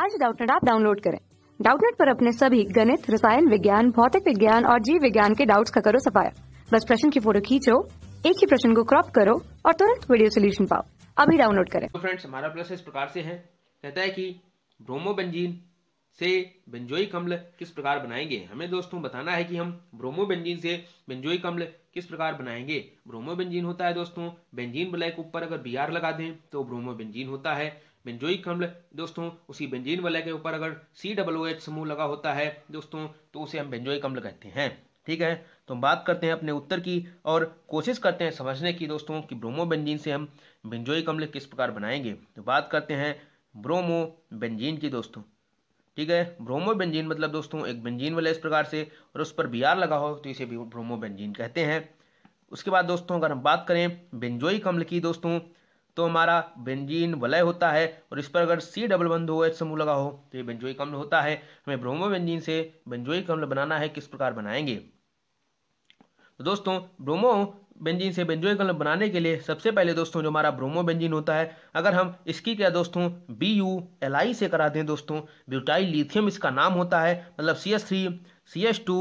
आज डाउटनेट आप डाउनलोड करें डाउटनेट पर अपने सभी गणित रसायन विज्ञान भौतिक विज्ञान और जीव विज्ञान के डाउट्स का करो सफाया बस प्रश्न की फोटो खींचो एक ही प्रश्न को क्रॉप करो और तुरंत वीडियो सोल्यूशन पाओ अभी डाउनलोड करें तो फ्रेंड्स हमारा प्रश्न इस प्रकार से है कहता है कि ब्रोमोबेंजीन से बेंजोइक कम्ल किस प्रकार बनाएंगे हमें दोस्तों बताना है कि हम ब्रोमोबेंजीन से बेंजोइक कम्ल किस प्रकार बनाएंगे ब्रोमोबेंजीन होता है दोस्तों बेंजीन बलय ऊपर अगर बी लगा दें तो ब्रोमोबेंजीन होता है बेंजोइक अम्ल दोस्तों उसी बेंजीन वलय के ऊपर अगर सी डबल ओ एच समूह लगा होता है दोस्तों तो उसे हम बेंजोइक अम्ल कहते हैं ठीक है तो हम बात करते हैं अपने उत्तर की और कोशिश करते हैं समझने की दोस्तों कि बेंजीन से हम बेंजोइक अम्ल किस प्रकार बनाएंगे तो बात करते हैं ब्रोमो बेंजीन की दोस्तों ठीक है ब्रोमो बेंजीन मतलब दोस्तों एक बेंजीन वाला इस प्रकार से और उस पर बी आर लगा हो तो इसे ब्रोमो बेंजीन कहते हैं उसके बाद दोस्तों अगर हम बात करें बेंजोइक अम्ल की दोस्तों तो हमारा बेंजीन वलय होता है और इस पर अगर सी डबल बंद हो एच समूह लगा हो तो ये बेंजोइक अम्ल होता है हमें ब्रोमो बेंजीन से बेंजोइक अम्ल बनाना है किस प्रकार बनाएंगे तो दोस्तों ब्रोमो बेंजीन से बेंजोइक अम्ल बनाने के लिए सबसे पहले दोस्तों जो हमारा ब्रोमो बेंजीन होता है अगर हम इसकी क्या दोस्तों बी यू एल आई से करा दें दोस्तों ब्यूटाइल लिथियम इसका नाम होता है मतलब C S three C S two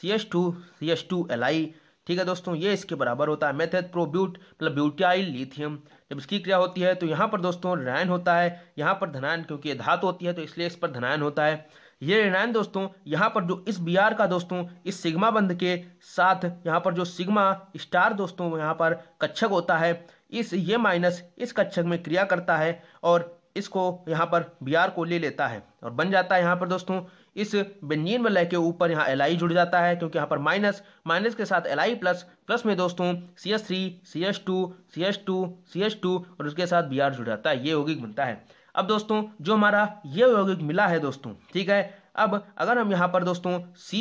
C S two C S two L I ठीक है दोस्तों ये इसके बराबर होता है मेथेड प्रोब्यूट मतलब ब्यूटाइल लिथियम जब इसकी क्रिया होती है तो यहाँ पर दोस्तों रैन होता है यहाँ पर धनायन क्योंकि ये धातु होती है तो इसलिए इस पर धनायन होता है ये रैन दोस्तों यहाँ पर जो इस बी का दोस्तों इस सिग्मा बंद के साथ यहाँ पर जो सिग्मा स्टार दोस्तों यहाँ पर कच्छक होता है इस ये माइनस इस कच्छक में क्रिया करता है और इसको यहाँ पर बी आर को ले लेता है और बन जाता है यहाँ पर दोस्तों इस बेंजीन वलय के ऊपर यहाँ एल जुड़ जाता है क्योंकि यहाँ पर माइनस माइनस के साथ एल प्लस प्लस में दोस्तों C S three C S two C S two C S two और उसके साथ बी आर जुड़ जाता है ये यौगिक बनता है अब दोस्तों जो हमारा ये यौगिक मिला है दोस्तों ठीक है अब अगर हम यहाँ पर दोस्तों सी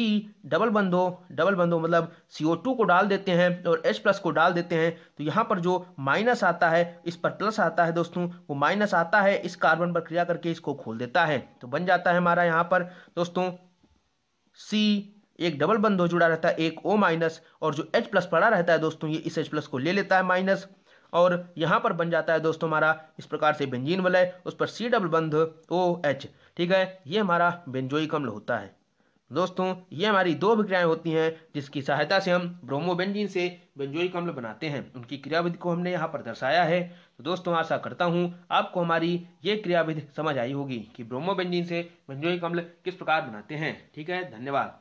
डबल बंदो डबल बंदो मतलब सी ओ टू को डाल देते हैं और एच प्लस को डाल देते हैं तो यहाँ पर जो माइनस आता है इस पर प्लस आता है दोस्तों वो माइनस आता है इस कार्बन पर क्रिया करके इसको खोल देता है तो बन जाता है हमारा यहाँ पर दोस्तों सी एक डबल बंदो जुड़ा रहता है एक ओ माइनस और जो एच प्लस पड़ा रहता है दोस्तों ये इस एच प्लस को ले लेता है माइनस और यहाँ पर बन जाता है दोस्तों हमारा इस प्रकार से बेंजीन वलय उस पर सी डबल बंध ओ एच ठीक है ये हमारा बेंजोई कम्ल होता है दोस्तों ये हमारी दो अभिक्रियाएँ होती हैं जिसकी सहायता से हम ब्रोमोबेंजीन से बेंजोई कम्ल बनाते हैं उनकी क्रियाविधि को हमने यहाँ पर दर्शाया है तो दोस्तों आशा करता हूँ आपको हमारी ये क्रियाविधि समझ आई होगी कि ब्रोमोबेंजीन से बेंजोई कम्ल किस प्रकार बनाते हैं ठीक है धन्यवाद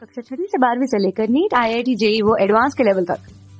कक्षा छठी से बारहवीं से लेकर NEET I I T JEE वो एडवांस के लेवल तक